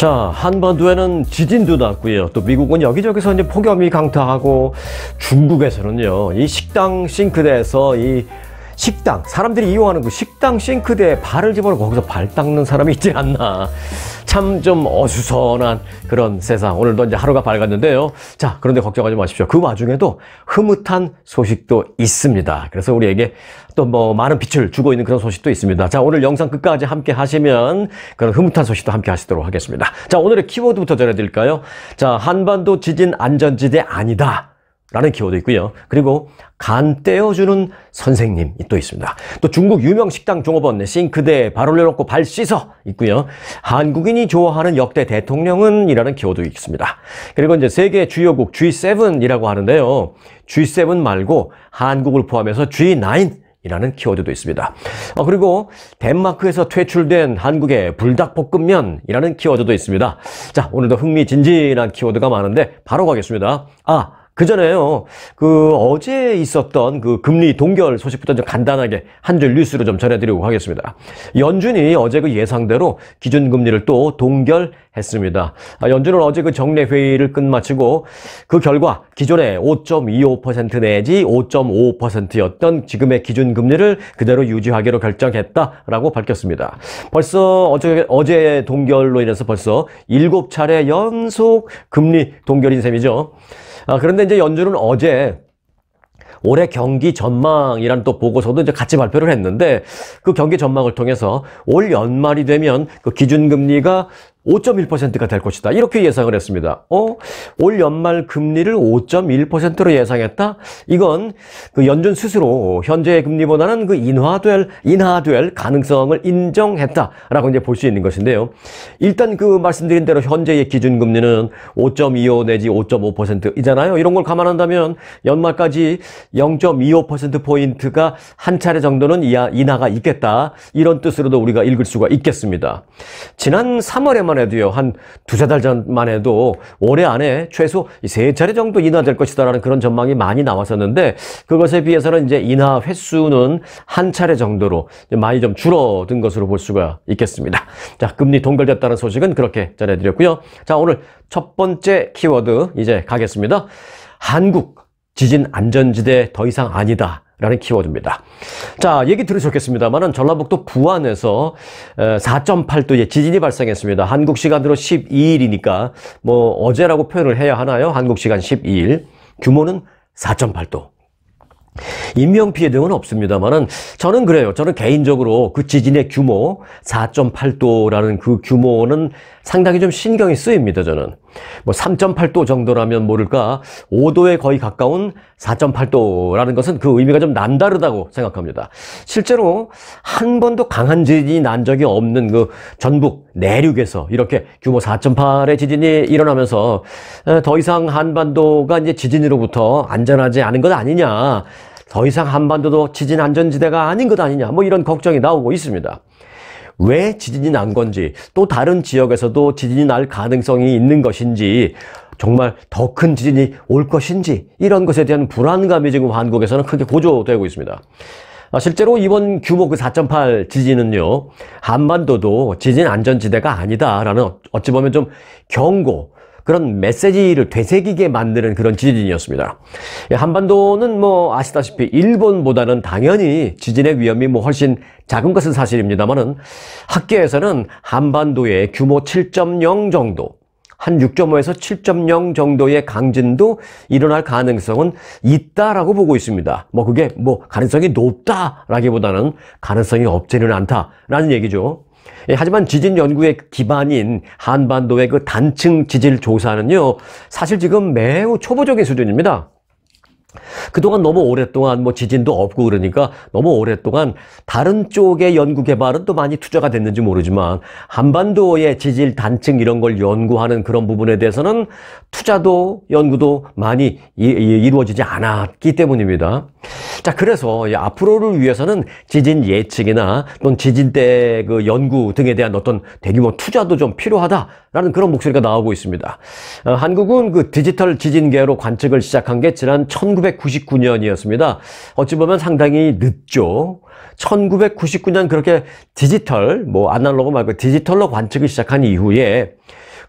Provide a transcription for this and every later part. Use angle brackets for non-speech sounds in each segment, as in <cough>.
자, 한반도에는 지진도 났고요. 또 미국은 여기저기서 이제 폭염이 강타하고 중국에서는요. 이 식당 싱크대에서 이 식당 사람들이 이용하는 그 식당 싱크대에 발을 집어넣고 거기서 발 닦는 사람이 있지 않나 참좀 어수선한 그런 세상. 오늘도 이제 하루가 밝았는데요. 자, 그런데 걱정하지 마십시오. 그 와중에도 흐뭇한 소식도 있습니다. 그래서 우리에게 또 뭐 많은 빛을 주고 있는 그런 소식도 있습니다. 자, 오늘 영상 끝까지 함께 하시면 그런 흐뭇한 소식도 함께 하시도록 하겠습니다. 자, 오늘의 키워드부터 전해드릴까요? 자, 한반도 지진 안전지대 아니다. 라는 키워드 있고요. 그리고 간 떼어주는 선생님이 또 있습니다. 또 중국 유명 식당 종업원 싱크대에 발 올려놓고 발 씻어 있고요. 한국인이 좋아하는 역대 대통령은 이라는 키워드 있습니다. 그리고 이제 세계 주요국 G7이라고 하는데요. G7 말고 한국을 포함해서 G9 이라는 키워드도 있습니다. 어, 그리고 덴마크에서 퇴출된 한국의 불닭볶음면이라는 키워드도 있습니다. 자, 오늘도 흥미진진한 키워드가 많은데 바로 가겠습니다. 아, 그전에요. 그 어제 있었던 그 금리 동결 소식부터 좀 간단하게 한 줄 뉴스로 좀 전해드리고 하겠습니다. 연준이 어제 그 예상대로 기준금리를 또 동결했습니다. 아, 연준은 어제 그 정례 회의를 끝마치고 그 결과 기존의 5.25% 내지 5.5%였던 지금의 기준금리를 그대로 유지하기로 결정했다라고 밝혔습니다. 벌써 어제, 어제 동결로 인해서 벌써 7차례 연속 금리 동결인 셈이죠. 아, 그런데 이제 연준은 어제 올해 경기 전망이라는 또 보고서도 이제 같이 발표를 했는데 그 경기 전망을 통해서 올 연말이 되면 그 기준금리가 5.1%가 될 것이다. 이렇게 예상을 했습니다. 어? 올 연말 금리를 5.1%로 예상했다? 이건 그 연준 스스로 현재의 금리보다는 그인화될 인하될 가능성을 인정했다라고 이제 볼 수 있는 것인데요. 일단 그 말씀드린 대로 현재의 기준금리는 5.25 내지 5.5%이잖아요. 이런 걸 감안한다면 연말까지 0.25%포인트가 한 차례 정도는 인하가 있겠다. 이런 뜻으로도 우리가 읽을 수가 있겠습니다. 지난 3월에만 전만 해도요. 한 두세 달 전만 해도 올해 안에 최소 세 차례 정도 인하될 것이다라는 그런 전망이 많이 나왔었는데 그것에 비해서는 이제 인하 횟수는 한 차례 정도로 많이 좀 줄어든 것으로 볼 수가 있겠습니다. 자, 금리 동결됐다는 소식은 그렇게 전해드렸고요. 자, 오늘 첫 번째 키워드 이제 가겠습니다. 한국 지진 안전지대 더 이상 아니다. 라는 키워드입니다. 자, 얘기 들으셨겠습니다만은 전라북도 부안에서 4.8도의 지진이 발생했습니다. 한국 시간으로 12일이니까 뭐 어제라고 표현을 해야 하나요? 한국 시간 12일. 규모는 4.8도. 인명피해 등은 없습니다만은 저는 그래요. 저는 개인적으로 그 지진의 규모 4.8도라는 그 규모는 상당히 좀 신경이 쓰입니다. 저는 뭐 3.8도 정도라면 모를까 5도에 거의 가까운 4.8도라는 것은 그 의미가 좀 남다르다고 생각합니다. 실제로 한 번도 강한 지진이 난 적이 없는 그 전북 내륙에서 이렇게 규모 4.8의 지진이 일어나면서 더 이상 한반도가 이제 지진으로부터 안전하지 않은 것 아니냐 더 이상 한반도도 지진 안전지대가 아닌 것 아니냐 뭐 이런 걱정이 나오고 있습니다. 왜 지진이 난 건지 또 다른 지역에서도 지진이 날 가능성이 있는 것인지 정말 더 큰 지진이 올 것인지 이런 것에 대한 불안감이 지금 한국에서는 크게 고조되고 있습니다. 아, 실제로 이번 규모 그 4.8 지진은요, 한반도도 지진 안전지대가 아니다라는 어, 어찌 보면 좀 경고, 그런 메시지를 되새기게 만드는 그런 지진이었습니다. 예, 한반도는 뭐 아시다시피 일본보다는 당연히 지진의 위험이 뭐 훨씬 작은 것은 사실입니다만은 학계에서는 한반도의 규모 7.0 정도 한 6.5에서 7.0 정도의 강진도 일어날 가능성은 있다라고 보고 있습니다. 뭐 그게 뭐 가능성이 높다라기보다는 가능성이 없지는 않다라는 얘기죠. 예, 하지만 지진 연구의 기반인 한반도의 그 단층 지질 조사는요, 사실 지금 매우 초보적인 수준입니다. 그동안 너무 오랫동안 뭐 지진도 없고 그러니까 너무 오랫동안 다른 쪽의 연구 개발은 또 많이 투자가 됐는지 모르지만 한반도의 지질 단층 이런 걸 연구하는 그런 부분에 대해서는 투자도 연구도 많이 이루어지지 않았기 때문입니다. 자, 그래서 앞으로를 위해서는 지진 예측이나 또는 지진 때그 연구 등에 대한 어떤 대규모 투자도 좀 필요하다라는 그런 목소리가 나오고 있습니다. 어, 한국은 그 디지털 지진계로 관측을 시작한 게 지난 1 9 1999년이었습니다. 어찌 보면 상당히 늦죠. 1999년 그렇게 디지털, 뭐 아날로그 말고 디지털로 관측을 시작한 이후에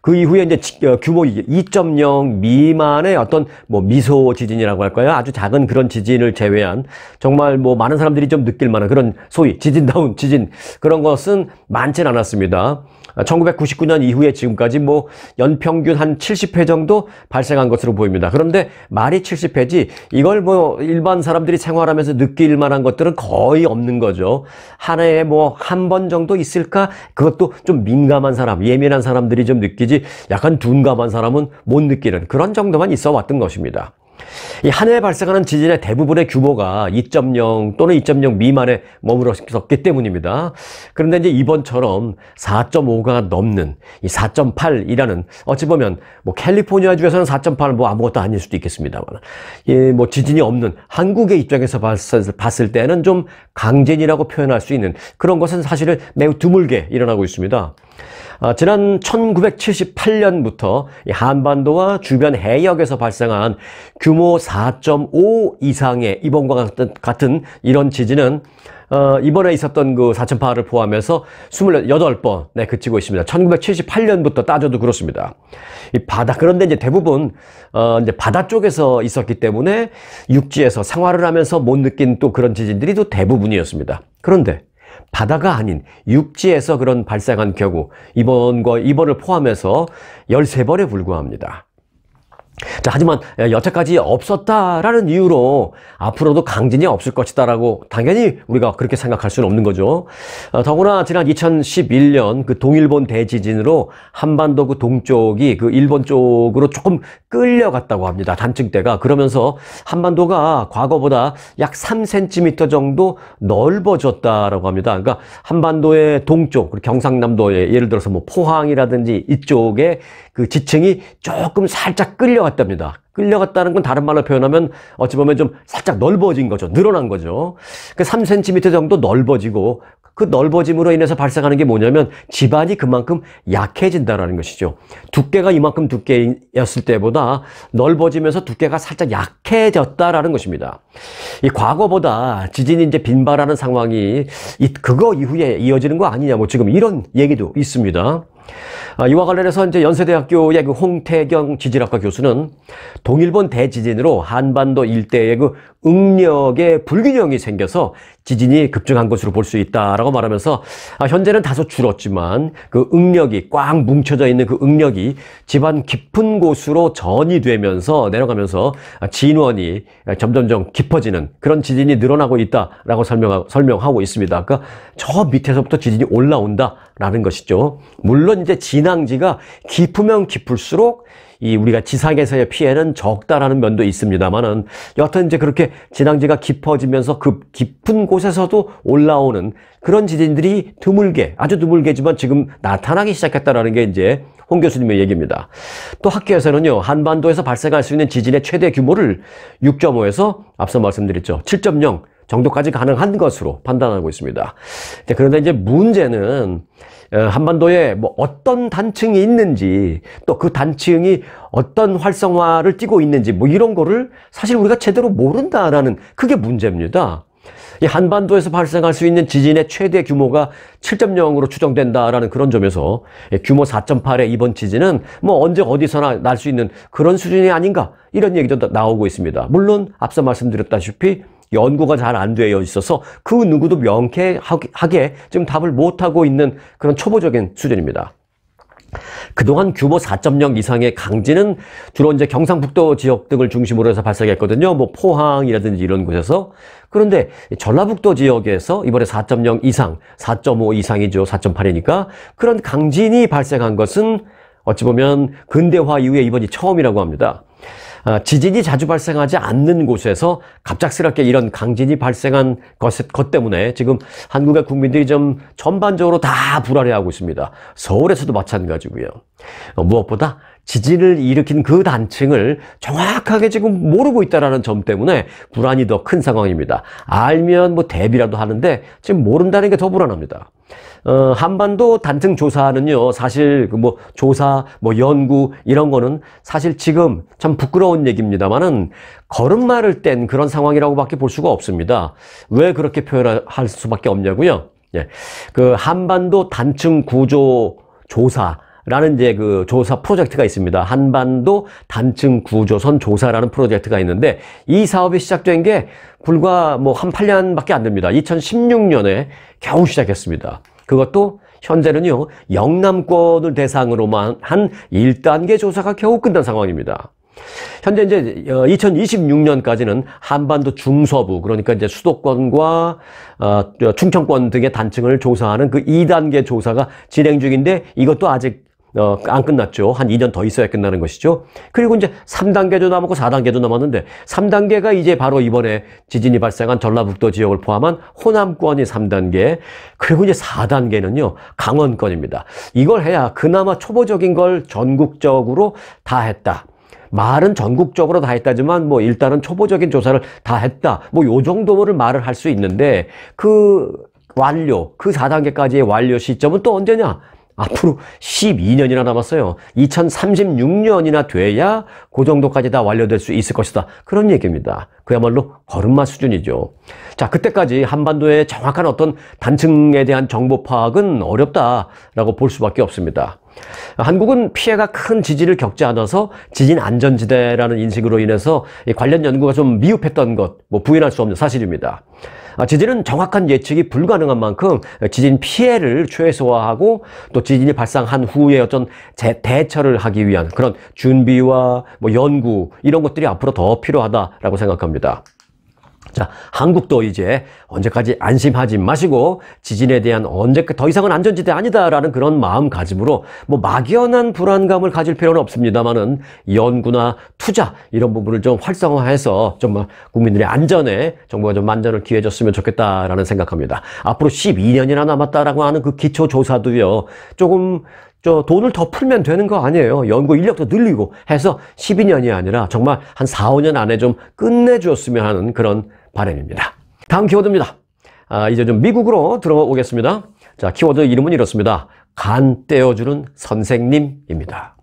그 이후에 이제 어, 규모 2.0 미만의 어떤 뭐 미소 지진이라고 할까요? 아주 작은 그런 지진을 제외한 정말 뭐 많은 사람들이 좀 느낄 만한 그런 소위 지진다운 지진 그런 것은 많진 않았습니다. 1999년 이후에 지금까지 뭐 연평균 한 70회 정도 발생한 것으로 보입니다. 그런데 말이 70회지 이걸 뭐 일반 사람들이 생활하면서 느낄 만한 것들은 거의 없는 거죠. 한 해에 뭐 한 번 정도 있을까? 그것도 좀 민감한 사람, 예민한 사람들이 좀 느끼지 약간 둔감한 사람은 못 느끼는 그런 정도만 있어 왔던 것입니다. 이한 해에 발생하는 지진의 대부분의 규모가 2.0 또는 2.0 미만에 머물었기 때문입니다. 그런데 이제 이번처럼 4.5가 넘는 이 4.8이라는 어찌 보면 뭐 캘리포니아 주에서는 4.8 뭐 아무것도 아닐 수도 있겠습니다만, 이 뭐 지진이 없는 한국의 입장에서 봤을, 봤을 때는 좀 강진이라고 표현할 수 있는 그런 것은 사실은 매우 드물게 일어나고 있습니다. 어, 지난 1978년부터 한반도와 주변 해역에서 발생한 규모 4.5 이상의 이번과 같은, 이런 지진은 어, 이번에 있었던 그 사천파를 포함해서 28번 네, 그치고 있습니다. 1978년부터 따져도 그렇습니다. 이 바다 그런데 이제 대부분 어, 이제 바다 쪽에서 있었기 때문에 육지에서 생활을 하면서 못 느낀 또 그런 지진들이 또 대부분이었습니다. 그런데 바다가 아닌 육지에서 그런 발생한 경우 이번과 이번을 포함해서 13번에 불과합니다. 자, 하지만 예, 여태까지 없었다라는 이유로 앞으로도 강진이 없을 것이다라고 당연히 우리가 그렇게 생각할 수는 없는 거죠. 어, 더구나 지난 2011년 그 동일본 대지진으로 한반도 그 동쪽이 그 일본 쪽으로 조금 끌려갔다고 합니다. 단층대가. 그러면서 한반도가 과거보다 약 3cm 정도 넓어졌다라고 합니다. 그러니까 한반도의 동쪽, 경상남도의 예를 들어서 뭐 포항이라든지 이쪽에 그 지층이 조금 살짝 끌려갔답니다. 끌려갔다는 건 다른 말로 표현하면 어찌 보면 좀 살짝 넓어진 거죠. 늘어난 거죠. 그 3cm 정도 넓어지고 그 넓어짐으로 인해서 발생하는 게 뭐냐면 집안이 그만큼 약해진다라는 것이죠. 두께가 이만큼 두께였을 때보다 넓어지면서 두께가 살짝 약해졌다라는 것입니다. 이 과거보다 지진이 이제 빈발하는 상황이 그거 이후에 이어지는 거 아니냐 뭐 지금 이런 얘기도 있습니다. 아, 이와 관련해서 이제 연세대학교의 그 홍태경 지질학과 교수는 동일본 대지진으로 한반도 일대의 그 응력의 불균형이 생겨서 지진이 급증한 것으로 볼 수 있다라고 말하면서 아, 현재는 다소 줄었지만 그 응력이 꽉 뭉쳐져 있는 그 응력이 집안 깊은 곳으로 전이 되면서 내려가면서 진원이 점점점 깊어지는 그런 지진이 늘어나고 있다라고 설명하고 설명하고 있습니다. 그러니까 저 밑에서부터 지진이 올라온다라는 것이죠. 물론 이제 진앙지가 깊으면 깊을수록 이 우리가 지상에서의 피해는 적다라는 면도 있습니다만은 여하튼 이제 그렇게 진앙지가 깊어지면서 그 깊은 곳에서도 올라오는 그런 지진들이 드물게 아주 드물게지만 지금 나타나기 시작했다라는 게 이제 홍 교수님의 얘기입니다. 또 학계에서는요. 한반도에서 발생할 수 있는 지진의 최대 규모를 6.5에서 앞서 말씀드렸죠. 7.0 정도까지 가능한 것으로 판단하고 있습니다. 네, 그런데 이제 문제는 어, 한반도에 뭐 어떤 단층이 있는지 또 그 단층이 어떤 활성화를 띠고 있는지 뭐 이런 거를 사실 우리가 제대로 모른다라는 그게 문제입니다. 이 한반도에서 발생할 수 있는 지진의 최대 규모가 7.0으로 추정된다라는 그런 점에서 예, 규모 4.8의 이번 지진은 뭐 언제 어디서나 날 수 있는 그런 수준이 아닌가 이런 얘기도 나오고 있습니다. 물론 앞서 말씀드렸다시피 연구가 잘 안 되어 있어서 그 누구도 명쾌하게 지금 답을 못하고 있는 그런 초보적인 수준입니다. 그동안 규모 4.0 이상의 강진은 주로 이제 경상북도 지역 등을 중심으로 해서 발생했거든요. 뭐 포항이라든지 이런 곳에서. 그런데 전라북도 지역에서 이번에 4.0 이상, 4.5 이상이죠. 4.8이니까. 그런 강진이 발생한 것은 어찌 보면 근대화 이후에 이번이 처음이라고 합니다. 아, 지진이 자주 발생하지 않는 곳에서 갑작스럽게 이런 강진이 발생한 것, 것 때문에 지금 한국의 국민들이 좀 전반적으로 다 불안해하고 있습니다. 서울에서도 마찬가지고요. 어, 무엇보다 지진을 일으킨 그 단층을 정확하게 지금 모르고 있다는 점 때문에 불안이 더 큰 상황입니다. 알면 뭐 대비라도 하는데 지금 모른다는 게 더 불안합니다. 어, 한반도 단층 조사는요, 사실 그 뭐 조사, 뭐 연구 이런 거는 사실 지금 참 부끄러운 얘기입니다만은 걸음마를 뗀 그런 상황이라고밖에 볼 수가 없습니다. 왜 그렇게 표현할 수밖에 없냐고요? 예, 그 한반도 단층 구조 조사 라는 이제 그 조사 프로젝트가 있습니다. 한반도 단층 구조선 조사라는 프로젝트가 있는데 이 사업이 시작된 게 불과 뭐 한 8년밖에 안 됩니다. 2016년에 겨우 시작했습니다. 그것도 현재는요, 영남권을 대상으로만 한 1단계 조사가 겨우 끝난 상황입니다. 현재 이제 2026년까지는 어, 한반도 중서부 그러니까 이제 수도권과 어, 충청권 등의 단층을 조사하는 그 2단계 조사가 진행 중인데 이것도 아직 어, 안 끝났죠. 한 2년 더 있어야 끝나는 것이죠. 그리고 이제 3단계도 남았고 4단계도 남았는데 3단계가 이제 바로 이번에 지진이 발생한 전라북도 지역을 포함한 호남권이 3단계. 그리고 이제 4단계는요. 강원권입니다. 이걸 해야 그나마 초보적인 걸 전국적으로 다 했다. 말은 전국적으로 다 했다지만 뭐 일단은 초보적인 조사를 다 했다. 뭐 요 정도를 말을 할 수 있는데 그 완료, 그 4단계까지의 완료 시점은 또 언제냐? 앞으로 12년이나 남았어요. 2036년이나 돼야 그 정도까지 다 완료될 수 있을 것이다. 그런 얘기입니다. 그야말로 걸음마 수준이죠. 자, 그때까지 한반도의 정확한 어떤 단층에 대한 정보 파악은 어렵다라고 볼 수밖에 없습니다. 한국은 피해가 큰 지진을 겪지 않아서 지진 안전지대라는 인식으로 인해서 관련 연구가 좀 미흡했던 것, 뭐 부인할 수 없는 사실입니다. 아, 지진은 정확한 예측이 불가능한 만큼 지진 피해를 최소화하고 또 지진이 발생한 후에 어떤 대처를 하기 위한 그런 준비와 뭐 연구 이런 것들이 앞으로 더 필요하다라고 생각합니다. 자, 한국도 이제 언제까지 안심하지 마시고 지진에 대한 언제 그 더 이상은 안전지대 아니다라는 그런 마음가짐으로 뭐 막연한 불안감을 가질 필요는 없습니다만은 연구나 투자 이런 부분을 좀 활성화해서 정말 국민들의 안전에 정부가 좀 만전을 기해줬으면 좋겠다라는 생각합니다. 앞으로 12년이나 남았다라고 하는 그 기초 조사도요 조금 저 돈을 더 풀면 되는 거 아니에요. 연구 인력도 늘리고 해서 12년이 아니라 정말 한 4, 5년 안에 좀 끝내주었으면 하는 그런 바램입니다 다음 키워드입니다. 아, 이제 좀 미국으로 들어오겠습니다. 자, 키워드 이름은 이렇습니다. 간 떼어주는 선생님입니다.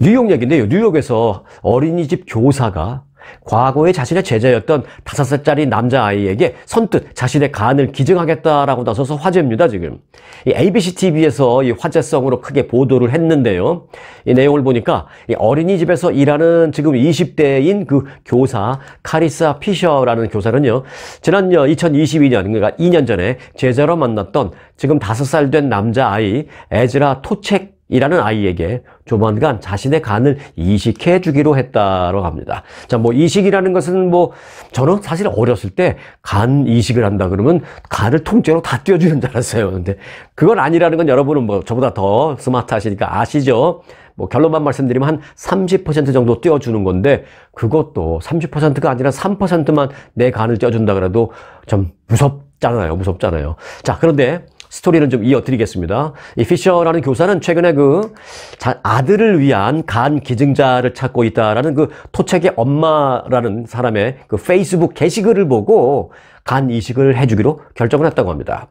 뉴욕 얘기인데요. 뉴욕에서 어린이집 교사가 과거의 자신의 제자였던 다섯 살짜리 남자아이에게 선뜻 자신의 간을 기증하겠다라고 나서서 화제입니다, 지금. 이 ABCTV에서 이 화제성으로 크게 보도를 했는데요. 이 내용을 보니까 이 어린이집에서 일하는 지금 20대인 그 교사, 카리사 피셔라는 교사는요, 지난 2022년, 그러니까 2년 전에 제자로 만났던 지금 다섯 살 된 남자아이 에즈라 토책 이라는 아이에게 조만간 자신의 간을 이식해 주기로 했다고 합니다. 자, 뭐 이식이라는 것은 뭐 저는 사실 어렸을 때 간 이식을 한다 그러면 간을 통째로 다 띄워주는 줄 알았어요. 근데 그건 아니라는 건 여러분은 뭐 저보다 더 스마트하시니까 아시죠? 뭐 결론만 말씀드리면 한 30% 정도 띄워주는 건데 그것도 30%가 아니라 3%만 내 간을 띄워준다 그래도 좀 무섭잖아요. 무섭잖아요. 자, 그런데 스토리를 좀 이어드리겠습니다. 이 피셔라는 교사는 최근에 그 자, 아들을 위한 간 기증자를 찾고 있다라는 그 토착의 엄마라는 사람의 그 페이스북 게시글을 보고 간 이식을 해주기로 결정을 했다고 합니다.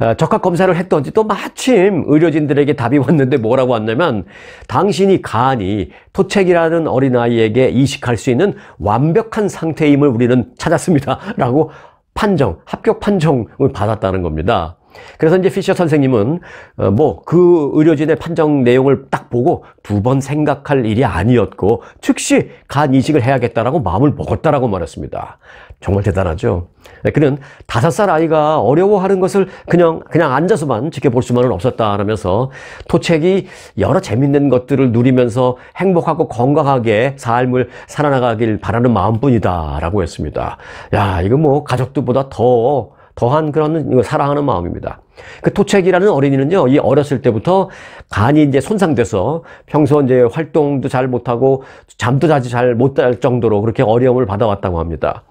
어, 적합 검사를 했던지 또 마침 의료진들에게 답이 왔는데 뭐라고 왔냐면 당신이 간이 토책이라는 어린아이에게 이식할 수 있는 완벽한 상태임을 우리는 찾았습니다. 라고 판정, 합격 판정을 받았다는 겁니다. 그래서 이제 피셔 선생님은 어, 뭐그 의료진의 판정 내용을 딱 보고 두 번 생각할 일이 아니었고 즉시 간 이식을 해야겠다라고 마음을 먹었다라고 말했습니다. 정말 대단하죠. 네, 그는 다섯 살 아이가 어려워하는 것을 그냥 그냥 앉아서만 지켜볼 수만은 없었다라면서 토책이 여러 재밌는 것들을 누리면서 행복하고 건강하게 삶을 살아나가길 바라는 마음뿐이다라고 했습니다. 야 이거 뭐 가족들보다 더 더한 그런 사랑하는 마음입니다. 그 토책이라는 어린이는요, 이 어렸을 때부터 간이 이제 손상돼서 평소 이제 활동도 잘 못하고 잠도 자주 잘못잘 정도로 그렇게 어려움을 받아왔다고 합니다.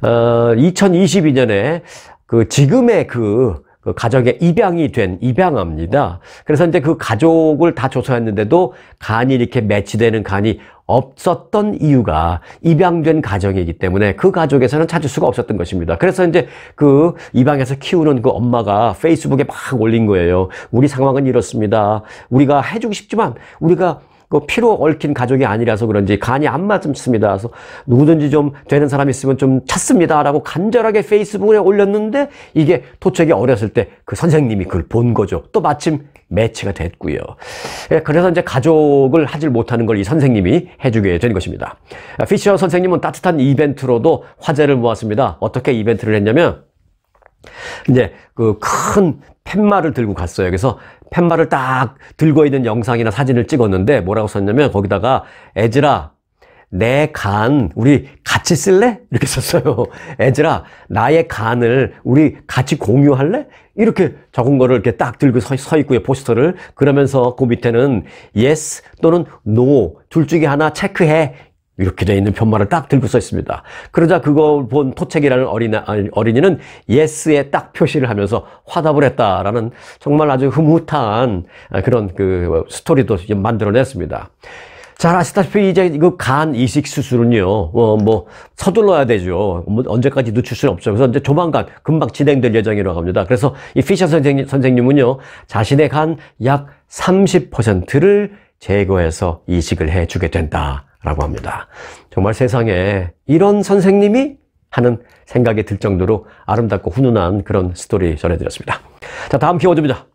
어, 2022년에 그 지금의 그그 가정에 입양이 된 입양아입니다. 그래서 이제 그 가족을 다 조사했는데도 간이 이렇게 매치되는 간이 없었던 이유가 입양된 가정이기 때문에 그 가족에서는 찾을 수가 없었던 것입니다. 그래서 이제 그 입양해서 키우는 그 엄마가 페이스북에 막 올린 거예요. 우리 상황은 이렇습니다. 우리가 해주고 싶지만 우리가 그 피로 얽힌 가족이 아니라서 그런지 간이 안 맞습니다. 그래서 누구든지 좀 되는 사람 있으면 좀 찾습니다라고 간절하게 페이스북에 올렸는데 이게 도책이 어렸을 때 그 선생님이 그걸 본 거죠. 또 마침 매치가 됐고요. 예, 그래서 이제 가족을 하질 못하는 걸 이 선생님이 해주게 된 것입니다. 아, 피셔 선생님은 따뜻한 이벤트로도 화제를 모았습니다. 어떻게 이벤트를 했냐면 이제 그큰 팻말을 들고 갔어요. 그래서 팻말을 딱 들고 있는 영상이나 사진을 찍었는데 뭐라고 썼냐면 거기다가 에즈라 내 간 우리 같이 쓸래? 이렇게 <laughs> 썼어요. 에즈라 나의 간을 우리 같이 공유할래? 이렇게 적은 거를 이렇게 딱 들고 서, 서 있고요. 포스터를 그러면서 그 밑에는 yes 또는 no 둘 중에 하나 체크해 이렇게 돼 있는 편말을 딱 들고 써 있습니다. 그러자 그걸 본 토책이라는 어린아, 어린이는 예스에 딱 표시를 하면서 화답을 했다라는 정말 아주 흐뭇한 아, 그런 그 스토리도 만들어냈습니다. 잘 아시다시피 이제 그 간 이식 수술은요, 어, 뭐, 서둘러야 되죠. 뭐 언제까지 늦출 수는 없죠. 그래서 이제 조만간 금방 진행될 예정이라고 합니다. 그래서 이 피셔 선생님, 선생님은요, 자신의 간 약 30%를 제거해서 이식을 해주게 된다. 라고 합니다. 정말 세상에 이런 선생님이 하는 생각이 들 정도로 아름답고 훈훈한 그런 스토리 전해드렸습니다. 자, 다음 키워드입니다.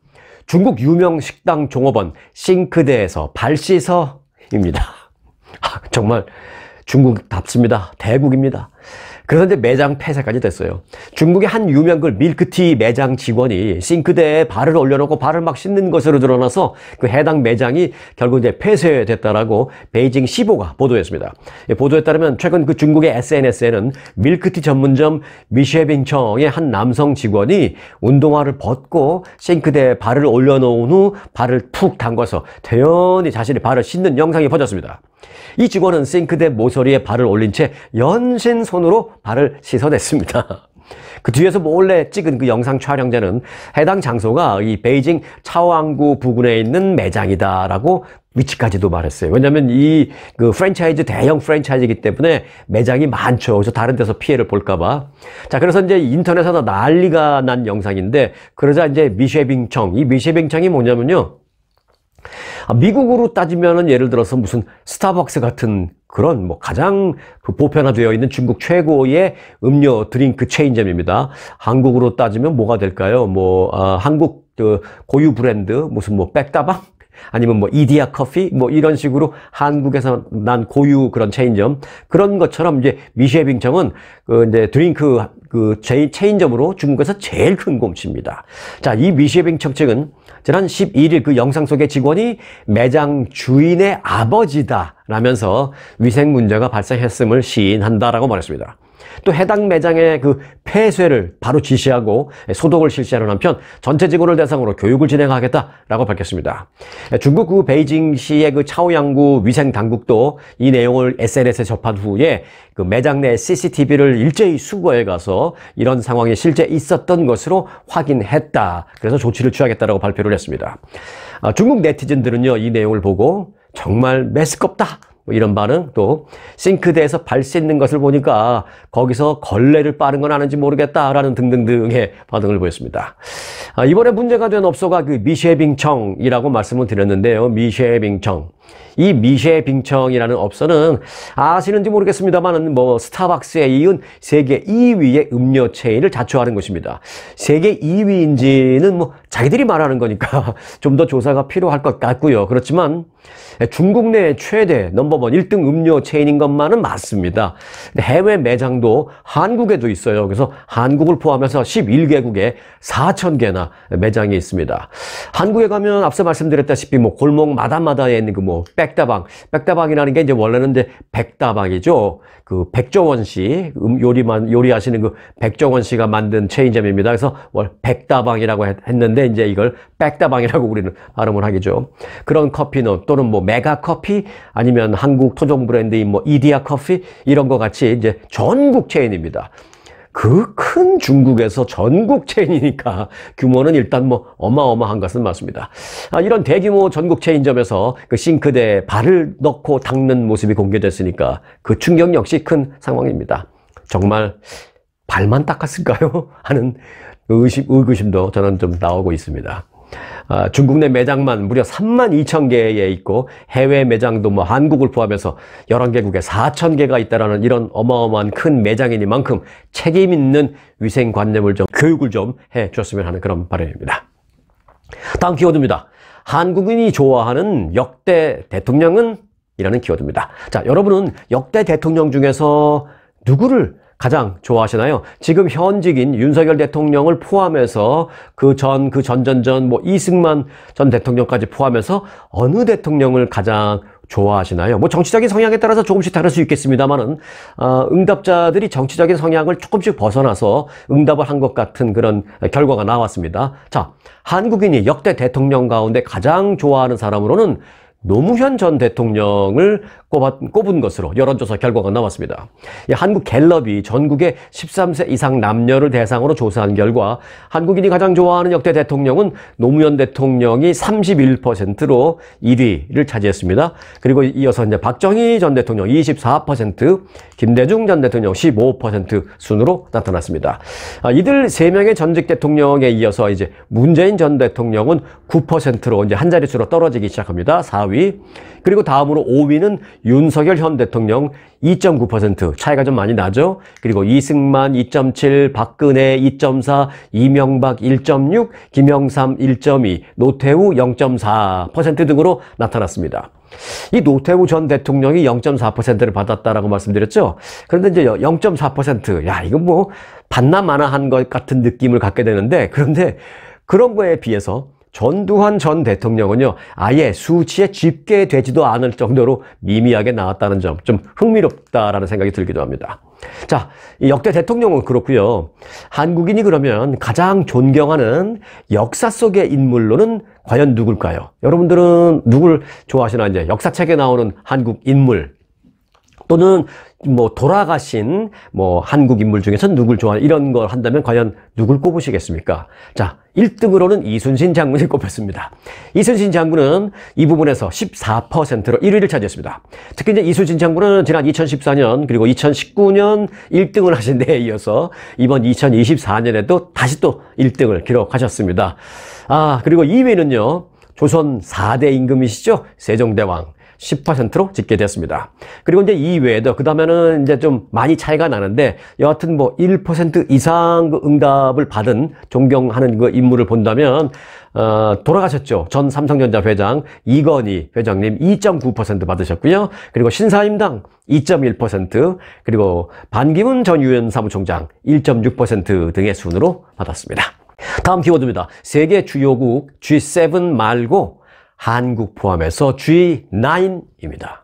중국 유명 식당 종업원 싱크대에서 발 씻어입니다. <laughs> 아, 정말 중국답습니다. 대국입니다. 그래서 이제 매장 폐쇄까지 됐어요. 중국의 한 유명 글 밀크티 매장 직원이 싱크대에 발을 올려놓고 발을 막 씻는 것으로 드러나서 그 해당 매장이 결국 이제 폐쇄됐다라고 베이징 15가 보도했습니다. 예, 보도에 따르면 최근 그 중국의 SNS에는 밀크티 전문점 미쉐빙청의 한 남성 직원이 운동화를 벗고 싱크대에 발을 올려놓은 후 발을 푹 담궈서 대연히 자신의 발을 씻는 영상이 퍼졌습니다. 이 직원은 싱크대 모서리에 발을 올린 채 연신 손으로 발을 씻어냈습니다. 그 뒤에서 몰래 찍은 그 영상 촬영자는 해당 장소가 이 베이징 차왕구 부근에 있는 매장이다라고 위치까지도 말했어요. 왜냐면 이 그 프랜차이즈 대형 프랜차이즈이기 때문에 매장이 많죠. 그래서 다른 데서 피해를 볼까봐. 자, 그래서 이제 인터넷에서 난리가 난 영상인데 그러자 이제 미쉐빙청 이 미쉐빙청이 뭐냐면요. 아, 미국으로 따지면은 예를 들어서 무슨 스타벅스 같은 그런 뭐 가장 그 보편화되어 있는 중국 최고의 음료 드링크 체인점입니다. 한국으로 따지면 뭐가 될까요? 뭐 아, 한국 그 고유 브랜드 무슨 뭐 백다방 아니면 뭐 이디야 커피 뭐 이런 식으로 한국에서 난 고유 그런 체인점 그런 것처럼 이제 미쉐빙청은 그 이제 드링크 그 체인점으로 중국에서 제일 큰 곰치입니다. 자, 이 미쉐빙 척책은 지난 11일 그 영상 속의 직원이 매장 주인의 아버지다 라면서 위생 문제가 발생했음을 시인한다라고 말했습니다. 또 해당 매장의 그 폐쇄를 바로 지시하고 소독을 실시하는 한편 전체 직원을 대상으로 교육을 진행하겠다라고 밝혔습니다. 중국 그 베이징시의 그 차오양구 위생 당국도 이 내용을 SNS에 접한 후에 그 매장 내 CCTV를 일제히 수거해 가서 이런 상황이 실제 있었던 것으로 확인했다. 그래서 조치를 취하겠다라고 발표를 했습니다. 아, 중국 네티즌들은요 이 내용을 보고 정말 매스껍다. 뭐 이런 반응 또 싱크대에서 발 씻는 것을 보니까 거기서 걸레를 빠는 건 아는지 모르겠다라는 등등등의 반응을 보였습니다. 아, 이번에 문제가 된 업소가 그 미쉐빙청이라고 말씀을 드렸는데요. 미쉐빙청. 이 미쉐 빙청이라는 업소는 아시는지 모르겠습니다만 뭐 스타벅스에 이은 세계 2위의 음료 체인을 자초하는 것입니다. 세계 2위인지는 뭐 자기들이 말하는 거니까 <laughs> 좀 더 조사가 필요할 것 같고요. 그렇지만 중국 내 최대 넘버원 1등 음료 체인인 것만은 맞습니다. 해외 매장도 한국에도 있어요. 그래서 한국을 포함해서 11개국에 4천개나 매장이 있습니다. 한국에 가면 앞서 말씀드렸다시피 뭐 골목 마다마다에 있는 그뭐 백다방, 백다방. 이라는게 이제 원래는 이제 백다방이죠. 그 백종원 씨, 음, 요리만, 요리하시는 그 백종원 씨가 만든 체인점입니다. 그래서 월 백다방이라고 했는데 이제 이걸 백다방이라고 우리는 발음을 하겠죠. 그런 커피는 또는 뭐 메가 커피 아니면 한국 토종 브랜드인 뭐 이디야 커피 이런 거 같이 이제 전국 체인입니다. 그큰 중국에서 전국 체인이니까 규모는 일단 뭐 어마어마한 것은 맞습니다. 아, 이런 대규모 전국 체인점에서 그 싱크대에 발을 넣고 닦는 모습이 공개됐으니까 그 충격 역시 큰 상황입니다. 정말 발만 닦았을까요? <laughs> 하는 의심, 의구심도 저는 좀 나오고 있습니다. 아, 중국 내 매장만 무려 3만 2천 개에 있고 해외 매장도 뭐 한국을 포함해서 11개국에 4천 개가 있다라는 이런 어마어마한 큰 매장이니만큼 책임 있는 위생관념을 좀 교육을 좀 해주셨으면 하는 그런 바람입니다. 다음 키워드입니다. 한국인이 좋아하는 역대 대통령은 이라는 키워드입니다. 자, 여러분은 역대 대통령 중에서 누구를 가장 좋아하시나요? 지금 현직인 윤석열 대통령을 포함해서 그 전, 그 전전전, 뭐 이승만 전 대통령까지 포함해서 어느 대통령을 가장 좋아하시나요? 뭐 정치적인 성향에 따라서 조금씩 다를 수 있겠습니다만은 어, 응답자들이 정치적인 성향을 조금씩 벗어나서 응답을 한 것 같은 그런 결과가 나왔습니다. 자, 한국인이 역대 대통령 가운데 가장 좋아하는 사람으로는 노무현 전 대통령을 꼽았, 꼽은 것으로 여론조사 결과가 나왔습니다. 한국 갤럽이 전국의 13세 이상 남녀를 대상으로 조사한 결과 한국인이 가장 좋아하는 역대 대통령은 노무현 대통령이 31%로 1위를 차지했습니다. 그리고 이어서 이제 박정희 전 대통령 24%, 김대중 전 대통령 15% 순으로 나타났습니다. 아, 이들 3명의 전직 대통령에 이어서 이제 문재인 전 대통령은 9%로 이제 한 자릿수로 떨어지기 시작합니다. 4위 4위. 그리고 다음으로 5위는 윤석열 현 대통령 2.9% 차이가 좀 많이 나죠. 그리고 이승만 2.7, 박근혜 2.4, 이명박 1.6, 김영삼 1.2, 노태우 0.4% 등으로 나타났습니다. 이 노태우 전 대통령이 0.4%를 받았다라고 말씀드렸죠. 그런데 이제 0.4%, 야 이건 뭐 반나 마나 한 것 같은 느낌을 갖게 되는데 그런데 그런 거에 비해서 전두환 전 대통령은요 아예 수치에 집계되지도 않을 정도로 미미하게 나왔다는 점 좀 흥미롭다라는 생각이 들기도 합니다. 자, 역대 대통령은 그렇고요. 한국인이 그러면 가장 존경하는 역사 속의 인물로는 과연 누굴까요? 여러분들은 누굴 좋아하시나 이제 역사책에 나오는 한국 인물 또는 뭐 돌아가신 뭐 한국 인물 중에서 누굴 좋아하 이런 걸 한다면 과연 누굴 꼽으시겠습니까? 자, 1등으로는 이순신 장군이 꼽혔습니다. 이순신 장군은 이 부분에서 14%로 1위를 차지했습니다. 특히 이제 이순신 장군은 지난 2014년 그리고 2019년 1등을 하신 데에 이어서 이번 2024년에도 다시 또 1등을 기록하셨습니다. 아, 그리고 2위는요. 조선 4대 임금이시죠. 세종대왕, 10%로 집계됐습니다. 그리고 이제 이 외에도 그 다음에는 이제 좀 많이 차이가 나는데 여하튼 뭐 1% 이상 그 응답을 받은 존경하는 그 인물을 본다면 어, 돌아가셨죠. 전 삼성전자 회장 이건희 회장님 2.9% 받으셨고요. 그리고 신사임당 2.1% 그리고 반기문 전 유엔 사무총장 1.6% 등의 순으로 받았습니다. 다음 키워드입니다. 세계 주요국 G7 말고 한국 포함해서 G9입니다.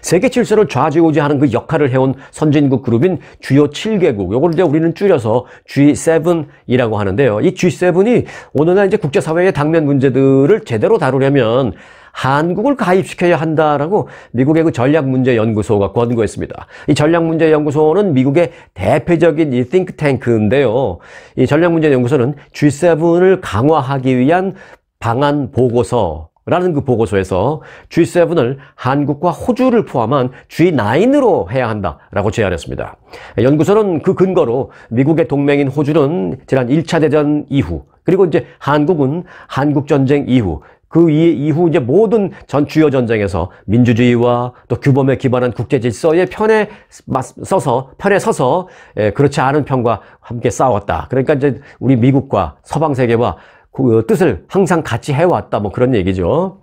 세계 질서를 좌지우지하는 그 역할을 해온 선진국 그룹인 주요 7개국, 요걸 이제 우리는 줄여서 G7이라고 하는데요. 이 G7이 오늘날 이제 국제사회의 당면 문제들을 제대로 다루려면 한국을 가입시켜야 한다라고 미국의 그 전략문제연구소가 권고했습니다. 이 전략문제연구소는 미국의 대표적인 이 띵크탱크인데요. 이 전략문제연구소는 G7을 강화하기 위한 방안 보고서, 라는 그 보고서에서 G7을 한국과 호주를 포함한 G9으로 해야 한다라고 제안했습니다. 연구소는 그 근거로 미국의 동맹인 호주는 지난 1차 대전 이후 그리고 이제 한국은 한국 전쟁 이후 그 이후 이제 모든 전 주요 전쟁에서 민주주의와 또 규범에 기반한 국제 질서의 편에 서서 편에 서서 예, 그렇지 않은 편과 함께 싸웠다. 그러니까 이제 우리 미국과 서방 세계와 그 어, 뜻을 항상 같이 해왔다 뭐 그런 얘기죠.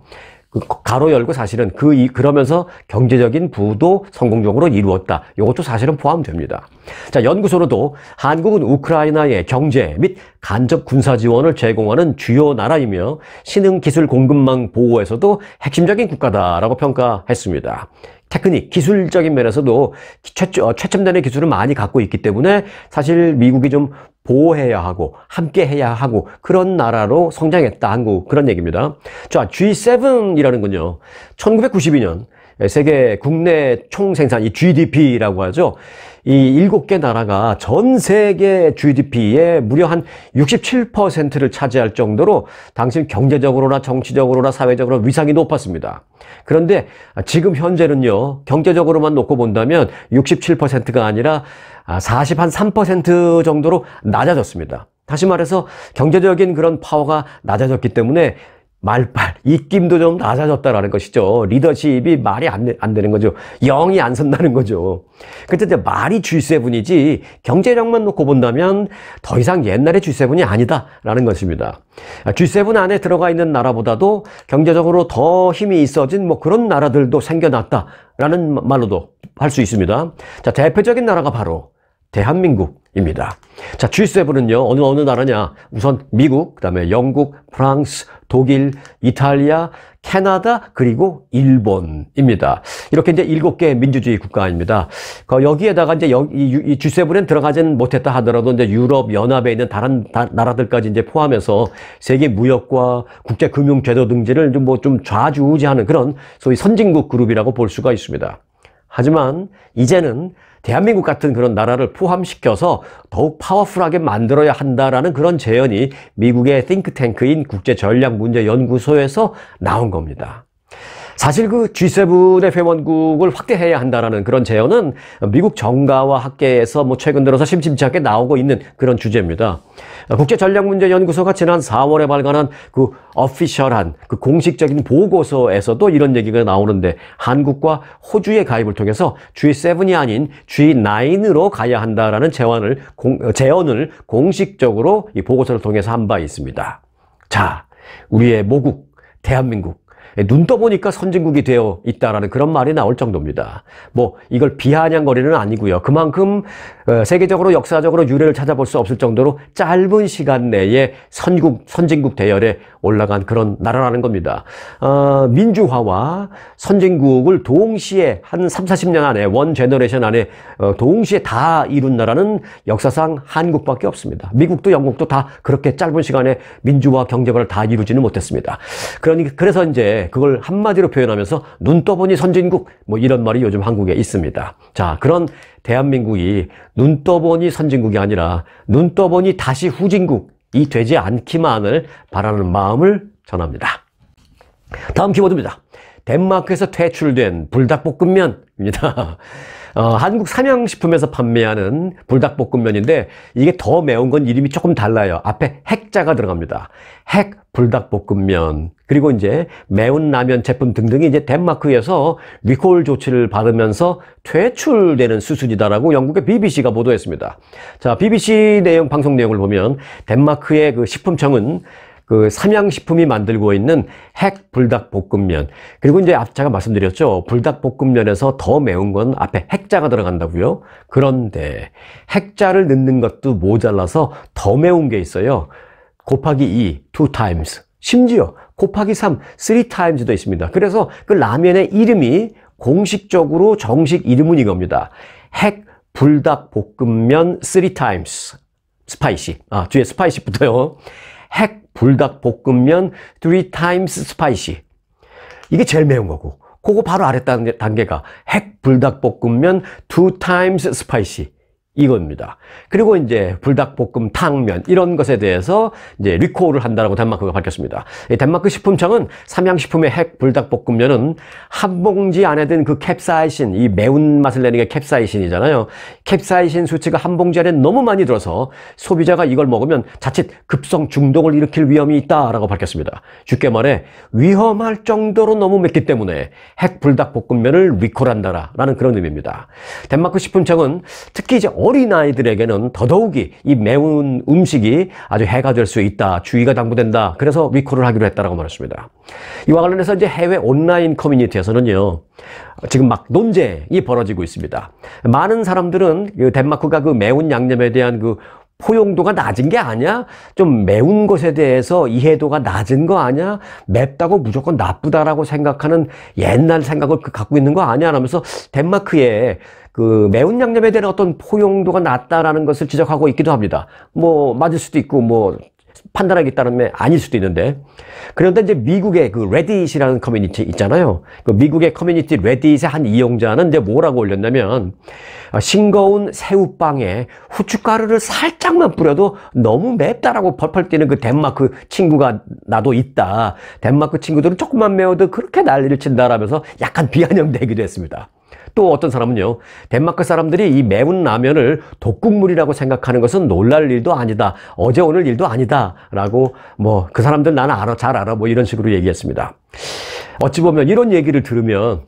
그 가로 열고 사실은 그 이, 그러면서 경제적인 부도 성공적으로 이루었다. 이것도 사실은 포함됩니다. 자 연구소로도 한국은 우크라이나의 경제 및 간접 군사 지원을 제공하는 주요 나라이며 신흥 기술 공급망 보호에서도 핵심적인 국가다라고 평가했습니다. 테크닉, 기술적인 면에서도 최, 어, 최첨단의 기술을 많이 갖고 있기 때문에 사실 미국이 좀 보호해야 하고 함께 해야 하고 그런 나라로 성장했다 한국 그런 얘기입니다. 자 G7이라는군요. 1992년 세계 국내 총생산 이 GDP라고 하죠. 이일개 나라가 전 세계 GDP의 무려 한 67%를 차지할 정도로 당시 경제적으로나 정치적으로나 사회적으로 위상이 높았습니다. 그런데 지금 현재는요 경제적으로만 놓고 본다면 67%가 아니라 40, 아, 한3% 정도로 낮아졌습니다. 다시 말해서 경제적인 그런 파워가 낮아졌기 때문에 말빨, 입김도 좀 낮아졌다라는 것이죠. 리더십이 말이 안, 안 되는 거죠. 영이 안 선다는 거죠. 그때 이 말이 G7이지 경제력만 놓고 본다면 더 이상 옛날의 G7이 아니다라는 것입니다. G7 아, 안에 들어가 있는 나라보다도 경제적으로 더 힘이 있어진 뭐 그런 나라들도 생겨났다라는 말로도 할 수 있습니다. 자, 대표적인 나라가 바로 대한민국입니다. 자, G7은요, 어느, 어느 나라냐? 우선 미국, 그 다음에 영국, 프랑스, 독일, 이탈리아, 캐나다, 그리고 일본입니다. 이렇게 이제 일곱 개의 민주주의 국가입니다. 그 여기에다가 이제 여기, 이 G7엔 들어가진 못했다 하더라도 이제 유럽 연합에 있는 다른 나라들까지 이제 포함해서 세계 무역과 국제 금융 제도 등지를 좀 뭐 좀좌주우지하는 그런 소위 선진국 그룹이라고 볼 수가 있습니다. 하지만 이제는 대한민국 같은 그런 나라를 포함시켜서 더욱 파워풀하게 만들어야 한다라는 그런 제언이 미국의 띵크탱크인 국제전략문제연구소에서 나온 겁니다. 사실 그 G7의 회원국을 확대해야 한다라는 그런 제언은 미국 정가와 학계에서 뭐 최근 들어서 심심치않게 나오고 있는 그런 주제입니다. 국제전략문제연구소가 지난 4월에 발간한 그 어피셜한 그 공식적인 보고서에서도 이런 얘기가 나오는데 한국과 호주의 가입을 통해서 G7이 아닌 G9으로 가야 한다라 제안을 제언을 공식적으로 이 보고서를 통해서 한 바 있습니다. 자, 우리의 모국 대한민국 예, 눈 떠보니까 선진국이 되어 있다라는 그런 말이 나올 정도입니다. 뭐 이걸 비아냥거리는 아니고요. 그만큼 어, 세계적으로 역사적으로 유례를 찾아볼 수 없을 정도로 짧은 시간 내에 선국, 선진국 대열에 올라간 그런 나라라는 겁니다. 어, 민주화와 선진국을 동시에 한 3, 40년 안에 원 제너레이션 안에 어, 동시에 다 이룬 나라는 역사상 한국밖에 없습니다. 미국도 영국도 다 그렇게 짧은 시간에 민주화 경제화를 다 이루지는 못했습니다. 그러니 그래서 이제 그걸 한마디로 표현하면서 눈 떠보니 선진국 뭐 이런 말이 요즘 한국에 있습니다. 자 그런 대한민국이 눈 떠보니 선진국이 아니라 눈 떠보니 다시 후진국이 되지 않기만을 바라는 마음을 전합니다. 다음 키워드입니다. 덴마크에서 퇴출된 불닭볶음면입니다. <laughs> 어, 한국 삼양식품에서 판매하는 불닭볶음면인데 이게 더 매운 건 이름이 조금 달라요. 앞에 핵자가 들어갑니다. 핵 불닭볶음면 그리고 이제 매운 라면 제품 등등이 이제 덴마크에서 리콜 조치를 받으면서 퇴출되는 수순이다라고 영국의 BBC가 보도했습니다. 자, BBC 내용 방송 내용을 보면 덴마크의 그 식품청은 그 삼양식품이 만들고 있는 핵 불닭볶음면 그리고 이제 앞 제가 말씀드렸죠 불닭볶음면에서 더 매운 건 앞에 핵자가 들어간다고요 그런데 핵자를 넣는 것도 모자라서 더 매운 게 있어요 곱하기 2, 2 times 심지어 곱하기 3, 3 times도 있습니다 그래서 그 라면의 이름이 공식적으로 정식 이름은 이겁니다 핵 불닭볶음면 3 times 스파이시 아 뒤에 스파이시 붙어요 핵 불닭볶음면 three times spicy 이게 제일 매운 거고 그거 바로 아래 단계가 핵 불닭볶음면 two times spicy 이겁니다. 그리고 이제 불닭볶음, 탕면 이런 것에 대해서 이제 리콜을 한다라고 덴마크가 밝혔습니다. 덴마크 식품청은 삼양식품의 핵 불닭볶음면은 한 봉지 안에 든 그 캡사이신, 이 매운 맛을 내는 게 캡사이신이잖아요. 캡사이신 수치가 한 봉지 안에 너무 많이 들어서 소비자가 이걸 먹으면 자칫 급성 중독을 일으킬 위험이 있다라고 밝혔습니다. 쉽게 말해 위험할 정도로 너무 맵기 때문에 핵 불닭볶음면을 리콜한다라는 그런 의미입니다. 덴마크 식품청은 특히 이제 어린아이들에게는 더더욱이 이 매운 음식이 아주 해가 될 수 있다. 주의가 당부된다. 그래서 리콜을 하기로 했다라고 말했습니다. 이와 관련해서 이제 해외 온라인 커뮤니티에서는요. 지금 막 논쟁이 벌어지고 있습니다. 많은 사람들은 그 덴마크가 그 매운 양념에 대한 그 포용도가 낮은 게 아니야? 좀 매운 것에 대해서 이해도가 낮은 거 아니야? 맵다고 무조건 나쁘다라고 생각하는 옛날 생각을 그 갖고 있는 거 아니야? 라면서 덴마크에 그 매운 양념에 대한 어떤 포용도가 낮다라는 것을 지적하고 있기도 합니다. 뭐 맞을 수도 있고 뭐 판단하기 따르면 아닐 수도 있는데 그런데 이제 미국의 그 레딧이라는 커뮤니티 있잖아요. 그 미국의 커뮤니티 레딧의 한 이용자는 이제 뭐라고 올렸냐면 아, 싱거운 새우빵에 후춧가루를 살짝만 뿌려도 너무 맵다라고 펄펄 뛰는 그 덴마크 친구가 나도 있다. 덴마크 친구들은 조금만 매워도 그렇게 난리를 친다라면서 약간 비아냥대기도 했습니다. 또 어떤 사람은요. 덴마크 사람들이 이 매운 라면을 독극물이라고 생각하는 것은 놀랄 일도 아니다. 어제 오늘 일도 아니다. 라고 뭐 그 사람들 나는 알아, 잘 알아. 뭐 이런 식으로 얘기했습니다. 어찌 보면 이런 얘기를 들으면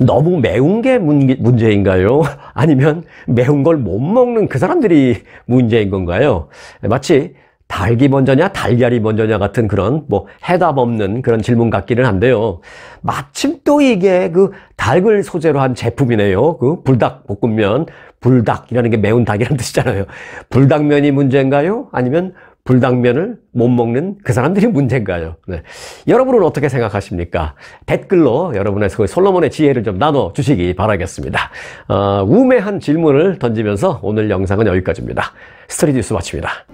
너무 매운 게 문제인가요? <laughs> 아니면 매운 걸 못 먹는 그 사람들이 문제인 건가요? 마치 달기 먼저냐 달걀이 먼저냐 같은 그런 뭐 해답 없는 그런 질문 같기는 한데요. 마침 또 이게 그 닭을 소재로 한 제품이네요. 그 불닭 볶음면, 불닭이라는 게 매운 닭이라는 <laughs> 뜻이잖아요. 불닭면이 문제인가요? 아니면 불닭면을 못 먹는 그 사람들이 <laughs> 문제인가요? 네. 여러분은 어떻게 생각하십니까? 댓글로 여러분의 그 솔로몬의 지혜를 좀 나눠 주시기 바라겠습니다. 어, 우매한 질문을 던지면서 오늘 영상은 여기까지입니다. 스토리 뉴스 마칩니다.